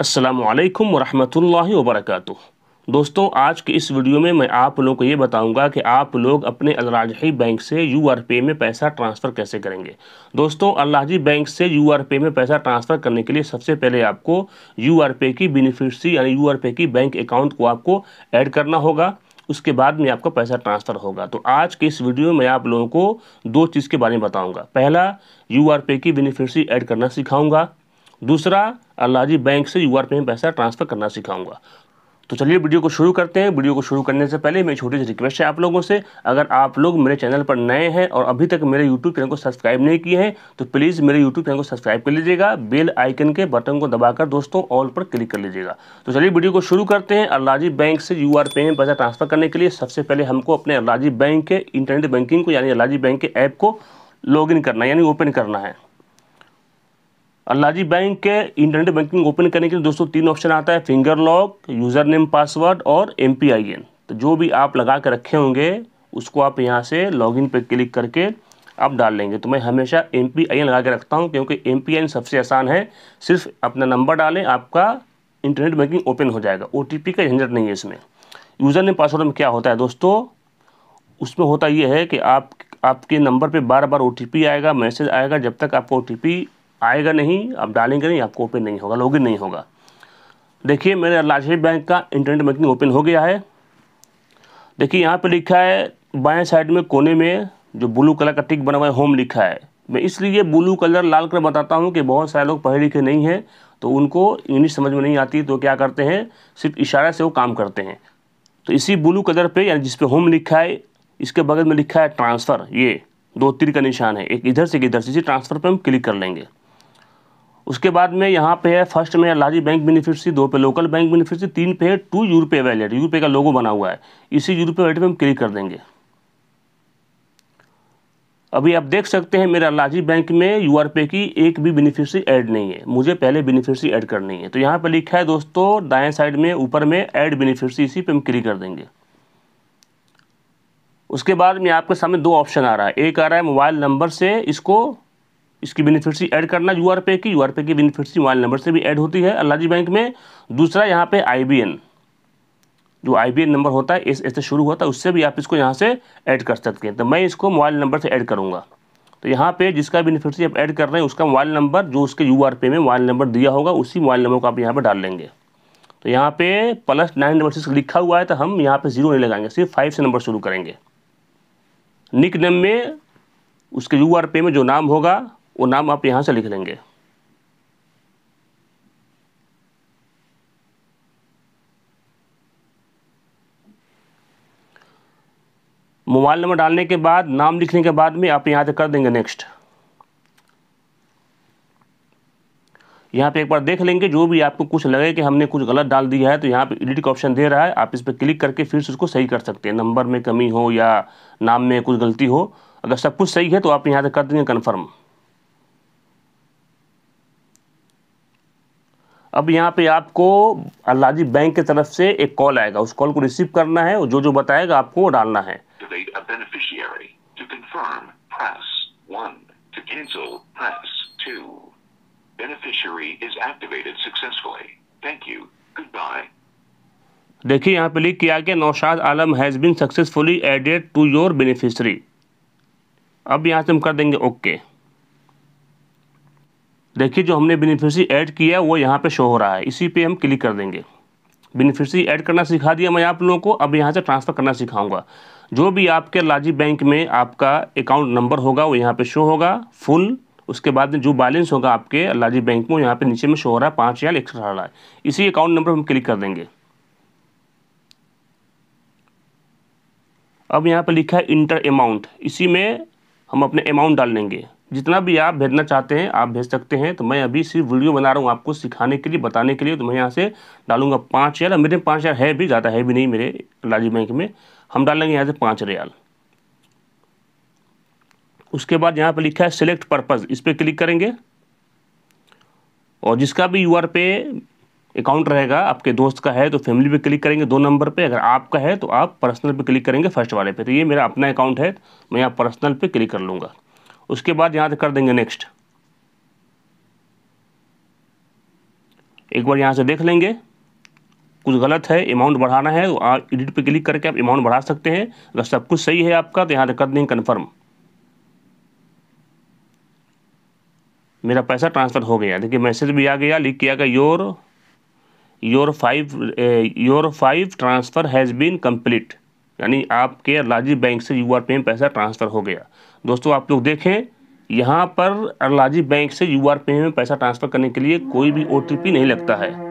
असलकम वरहमल वबरक दोस्तों आज के इस वीडियो में मैं आप लोगों को ये बताऊंगा कि आप लोग अपने अलराजही बैंक से यू में पैसा ट्रांसफ़र कैसे करेंगे दोस्तों अलराजी बैंक से यू में पैसा ट्रांसफ़र करने के लिए सबसे पहले आपको यू की बेनिफिशरी यानी यू की बैंक अकाउंट को आपको ऐड करना होगा उसके बाद में आपका पैसा ट्रांसफ़र होगा तो आज के इस वीडियो में आप लोगों को दो चीज़ के बारे में बताऊँगा पहला यू की बेनिफिशरी ऐड करना सिखाऊँगा दूसरा जी बैंक से यू में पैसा ट्रांसफ़र करना सिखाऊंगा तो चलिए वीडियो को शुरू करते हैं वीडियो को शुरू करने से पहले मेरी छोटी सी रिक्वेस्ट है आप लोगों से अगर आप लोग मेरे चैनल पर नए हैं और अभी तक मेरे यूट्यूब चैनल को सब्सक्राइब नहीं किए हैं तो प्लीज़ मेरे यूट्यूब चैनल को सब्सक्राइब कर लीजिएगा बेल आइकन के बटन को दबाकर दोस्तों ऑल पर क्लिक कर लीजिएगा तो चलिए वीडियो को शुरू करते हैं अल्लाजी बैंक से यू पे में पैसा ट्रांसफ़र करने के लिए सबसे पहले हमको अपने अल्लाजी बैंक के इंटरनेट बैंकिंग को यानी अल्लाजी बैंक के ऐप को लॉग करना यानी ओपन करना है अल्लाजी बैंक के इंटरनेट बैंकिंग ओपन करने के लिए दोस्तों तीन ऑप्शन आता है finger lock user name password और एम तो जो भी आप लगा के रखे होंगे उसको आप यहाँ से लॉगिन पे क्लिक करके आप डाल लेंगे तो मैं हमेशा एम लगा के रखता हूँ क्योंकि एम सबसे आसान है सिर्फ अपना नंबर डालें आपका इंटरनेट बैंकिंग ओपन हो जाएगा ओ का झंझट नहीं है इसमें यूज़र नेम पासवर्ड में क्या होता है दोस्तों उसमें होता यह है कि आप आपके नंबर पे बार बार ओ आएगा मैसेज आएगा जब तक आपको ओ आएगा नहीं आप डालेंगे नहीं आपको ओपन नहीं होगा लॉगिन नहीं होगा देखिए मेरे लाठी बैंक का इंटरनेट बैंकिंग ओपन हो गया है देखिए यहाँ पे लिखा है बाएं साइड में कोने में जो ब्लू कलर का टिक बना हुआ है होम लिखा है मैं इसलिए ब्लू कलर लाल कलर बताता हूँ कि बहुत सारे लोग पढ़े लिखे नहीं हैं तो उनको इंग्लिश समझ में नहीं आती तो क्या करते हैं सिर्फ इशारा से वो काम करते हैं तो इसी ब्लू कलर पे यानी जिस पे होम लिखा है इसके बगल में लिखा है ट्रांसफ़र ये दो तीर का निशान है एक इधर से एक इधर से इसी ट्रांसफ़र पर हम क्लिक कर लेंगे उसके बाद में यहाँ पे है फर्स्ट में है लार्जी बैंक बेनिफिशरी दो पे लोकल बैंक बेनिफिशरी तीन पे है टू यूरोपे वैलेट यूरोपे का लोगो बना हुआ है इसी यूरोपे वैलेट पर हम क्लिक कर देंगे अभी आप देख सकते हैं मेरा लार्जी बैंक में यू पे की एक भी बेनिफिशरी ऐड नहीं है मुझे पहले बेनिफिशरी ऐड करनी है तो यहाँ पर लिखा है दोस्तों दाएँ साइड में ऊपर में ऐड बेनिफिशरी इसी पर हम क्लिक कर देंगे उसके बाद में आपके सामने दो ऑप्शन आ रहा है एक आ रहा है मोबाइल नंबर से इसको इसकी बेनिफिशरी ऐड करना यू आर पे की यू आर पे की बेनिफिशरी मोबाइल नंबर से भी ऐड होती है अल्लाजी बैंक में दूसरा यहाँ पे आई बी एन जो आई बी एन नंबर होता है एस एस से शुरू होता है उससे भी आप इसको यहाँ से ऐड कर सकते हैं तो मैं इसको मोबाइल नंबर से ऐड करूँगा तो यहाँ पे जिसका बेनिफिशरी आप ऐड कर रहे हैं उसका मोबाइल नंबर जो उसके यू आर पे में मोबाइल नंबर दिया होगा उसी मोबाइल नंबर को आप यहाँ पर डाल लेंगे तो यहाँ पे प्लस नाइन डबल सिक्स लिखा हुआ है तो हम यहाँ पर जीरो नहीं लगाएंगे सिर्फ फाइव से नंबर शुरू करेंगे निक नेम में उसके यू आर पे में जो नाम होगा वो नाम आप यहां से लिख लेंगे मोबाइल नंबर डालने के बाद नाम लिखने के बाद में आप यहां से कर देंगे नेक्स्ट यहाँ पे एक बार देख लेंगे जो भी आपको कुछ लगे कि हमने कुछ गलत डाल दिया है तो यहाँ पे एडिट का ऑप्शन दे रहा है आप इस पर क्लिक करके फिर से उसको सही कर सकते हैं नंबर में कमी हो या नाम में कुछ गलती हो अगर सब कुछ सही है तो आप यहाँ से कर देंगे कन्फर्म अब यहाँ पे आपको अल्लाजी बैंक की तरफ से एक कॉल आएगा उस कॉल को रिसीव करना है और जो जो बताएगा आपको वो डालना है देखिए यहाँ पे लिख किया गया Naushad Alam has been successfully added to your beneficiary अब यहाँ से हम कर देंगे ओके okay. देखिए जो हमने बेनिफिशरी ऐड किया है वो यहाँ पे शो हो रहा है इसी पे हम क्लिक कर देंगे बेनिफिशरी ऐड करना सिखा दिया मैं आप लोगों को अब यहाँ से ट्रांसफ़र करना सिखाऊंगा जो भी आपके लाजी बैंक में आपका अकाउंट नंबर होगा वो यहाँ पे शो होगा फुल उसके बाद जो बैलेंस होगा आपके लाजी बैंक में यहाँ पर नीचे में शो हो रहा है पाँच हज़ार एक इसी अकाउंट नंबर हम क्लिक कर देंगे अब यहाँ पर लिखा है इंटर अमाउंट इसी में हम अपने अमाउंट डाल लेंगे जितना भी आप भेजना चाहते हैं आप भेज सकते हैं तो मैं अभी सिर्फ वीडियो बना रहा हूँ आपको सिखाने के लिए बताने के लिए तो मैं यहाँ से डालूंगा पाँच रियाल मेरे पाँच हज़ार है भी ज़्यादा है भी नहीं मेरे लाजी बैंक में हम डाल लेंगे यहाँ से पाँच रियाल उसके बाद यहाँ पर लिखा है सेलेक्ट पर्पज़ इस पर क्लिक करेंगे और जिसका भी यू आर पे अकाउंट रहेगा आपके दोस्त का है तो फैमिली पे क्लिक करेंगे दो नंबर पे अगर आपका है तो आप पर्सनल पे क्लिक करेंगे फर्स्ट वाले पे तो ये मेरा अपना अकाउंट है तो मैं यहाँ पर्सनल पे क्लिक कर लूँगा उसके बाद यहाँ से कर देंगे नेक्स्ट एक बार यहाँ से देख लेंगे कुछ गलत है अमाउंट बढ़ाना है एडिट तो पे क्लिक करके आप अमाउंट बढ़ा सकते हैं अगर सब कुछ सही है आपका तो यहाँ से कर देंगे कन्फर्म मेरा पैसा ट्रांसफ़र हो गया देखिए मैसेज भी आ गया लिख किया गया your your five your five transfer has been complete यानी आपके राजीव बैंक से यू में पैसा ट्रांसफ़र हो गया दोस्तों आप लोग देखें यहाँ पर अरलाजी बैंक से यू में पैसा ट्रांसफ़र करने के लिए कोई भी ओ नहीं लगता है